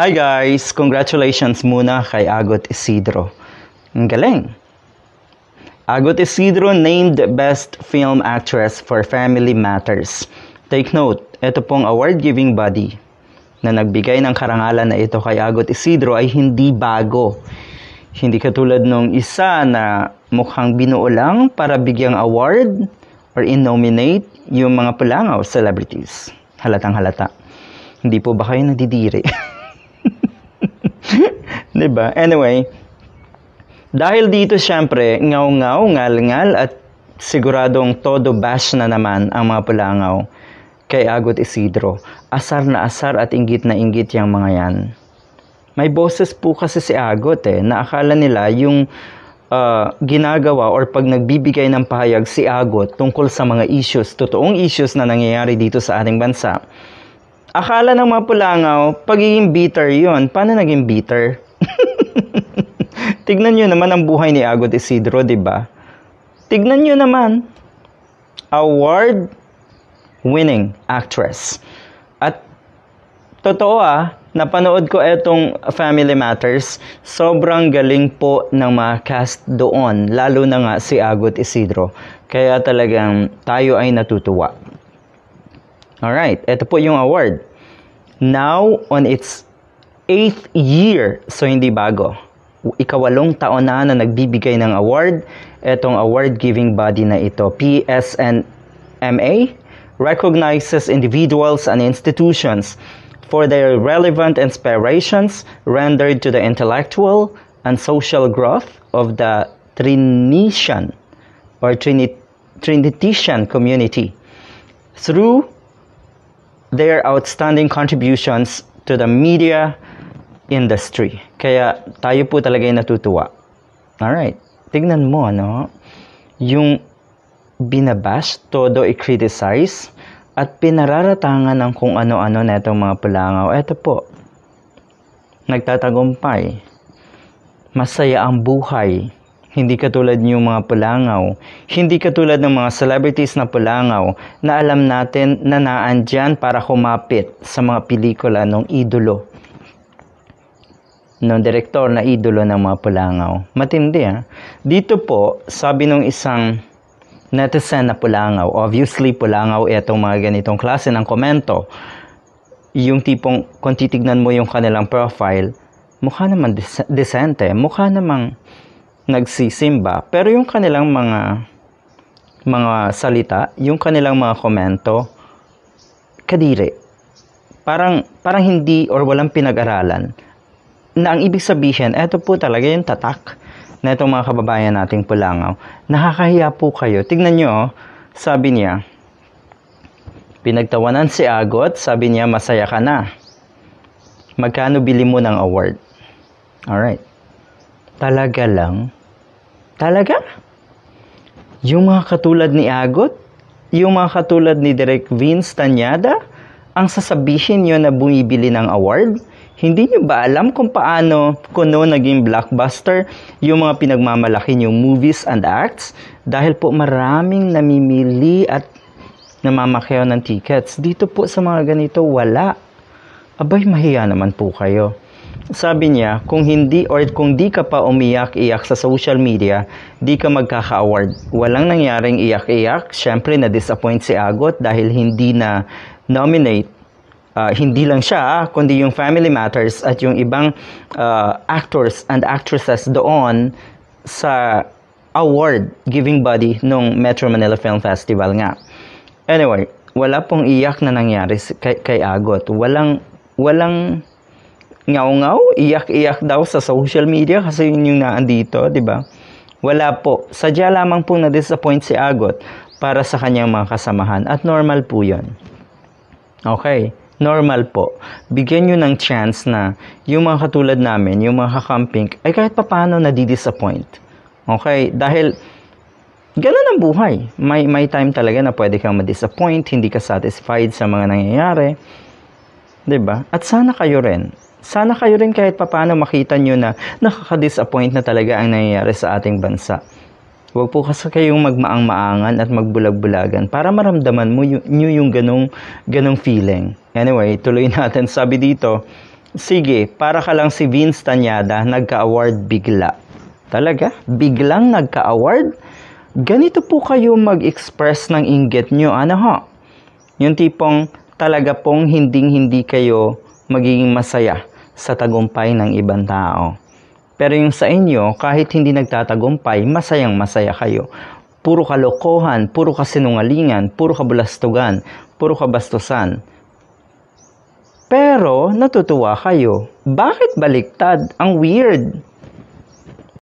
Hi guys! Congratulations muna kay Agot Isidro. Ang galing! Agot Isidro named Best Film Actress for Family Matters. Take note, ito pong award-giving body na nagbigay ng karangalan na ito kay Agot Isidro ay hindi bago. Hindi katulad nung isa na mukhang binuo lang para bigyang award or in-nominate yung mga pulangaw celebrities. Halatang halata. Hindi po ba kayo nadidiri? 'Di ba? Anyway, dahil dito syempre, ngaw-ngaw, ngal-ngal at siguradong todo bash na naman ang mga pulangaw kay Agot Isidro. Asar na asar at inggit na inggit yung mga yan. May boses po kasi si Agot eh, na akala nila yung uh, ginagawa or pag nagbibigay ng pahayag si Agot tungkol sa mga issues, totoong issues na nangyayari dito sa ating bansa. Akala ng mga pulangaw, pagiging bitter yon Paano naging bitter? Tignan nyo naman ang buhay ni Agot Isidro, di ba? Tignan nyo naman. Award-winning actress. At totoo ah, napanood ko itong Family Matters, sobrang galing po ng mga cast doon, lalo na nga si Agot Isidro. Kaya talagang tayo ay natutuwa. All right, ito po yung award. Now on its eighth year, so hindi bago. Ikawalong taon na na nagbibigay ng award, itong award-giving body na ito, PSNMA, recognizes individuals and institutions for their relevant inspirations rendered to the intellectual and social growth of the Trinitian or Trinit Trinititian community through their outstanding contributions to the media, industry. Kaya tayo po talaga ay natutuwa. Alright. Tignan mo, ano? Yung binabash, todo i-criticize, at pinararatangan ng kung ano-ano na itong mga pulangaw. Ito po, nagtatagumpay. Masaya ang buhay. Hindi katulad niyo mga pulangaw. Hindi katulad ng mga celebrities na pulangaw na alam natin na naandyan para kumapit sa mga pelikula ng idolo ng direktor na idolo ng mga pulangaw. Matindi ha. Ah. Dito po, sabi nung isang netizen na pulangaw, obviously pulangaw itong mga ganitong klase ng komento. Yung tipong kung titignan mo yung kanilang profile, mukha namang des- desente, mukha namang nagsisimba. Pero yung kanilang mga mga salita, yung kanilang mga komento, kadire. Parang parang hindi or walang pinag-aralan na ang ibig sabihin, eto po talaga yung tatak na itong mga kababayan nating pulangaw. Nakakahiya po kayo. Tingnan nyo, oh. sabi niya, pinagtawanan si Agot, sabi niya, masaya ka na. Magkano bili mo ng award? Alright. Talaga lang? Talaga? Yung mga katulad ni Agot? Yung mga katulad ni Direk Vince Tanyada? Ang sasabihin nyo na bumibili ng award? Hindi nyo ba alam kung paano kuno naging blockbuster yung mga pinagmamalaki nyo movies and acts? Dahil po maraming namimili at namamakyaw ng tickets. Dito po sa mga ganito, wala. Abay, mahiya naman po kayo. Sabi niya, kung hindi or kung di ka pa umiyak-iyak sa social media, di ka magkaka-award. Walang nangyaring iyak-iyak. Siyempre, na-disappoint si Agot dahil hindi na nominate uh, hindi lang siya, ah, kundi yung family matters at yung ibang uh, actors and actresses doon sa award giving body nung Metro Manila Film Festival nga. Anyway, wala pong iyak na nangyari kay, kay Agot. Walang walang ngaw-ngaw, iyak-iyak daw sa social media kasi yun yung naandito, 'di ba? Wala po. Sadya lamang pong na-disappoint si Agot para sa kanyang mga kasamahan at normal po 'yon. Okay normal po. Bigyan nyo ng chance na yung mga katulad namin, yung mga kakamping, ay kahit papano nadidisappoint. Okay? Dahil, ganun ang buhay. May, may time talaga na pwede kang madisappoint, hindi ka satisfied sa mga nangyayari. ba? Diba? At sana kayo rin. Sana kayo rin kahit papano makita nyo na nakaka-disappoint na talaga ang nangyayari sa ating bansa. Huwag po kasi kayong magmaang-maangan at magbulag-bulagan para maramdaman mo y- nyo yung ganong, ganong feeling. Anyway, tuloy natin. Sabi dito, sige, para ka lang si Vince Tanyada, nagka-award bigla. Talaga? Biglang nagka-award? Ganito po kayo mag-express ng inggit nyo, ano ho? Yung tipong talaga pong hinding-hindi kayo magiging masaya sa tagumpay ng ibang tao. Pero yung sa inyo, kahit hindi nagtatagumpay, masayang masaya kayo. Puro kalokohan, puro kasinungalingan, puro kabulastugan, puro kabastusan pero natutuwa kayo. Bakit baliktad? Ang weird.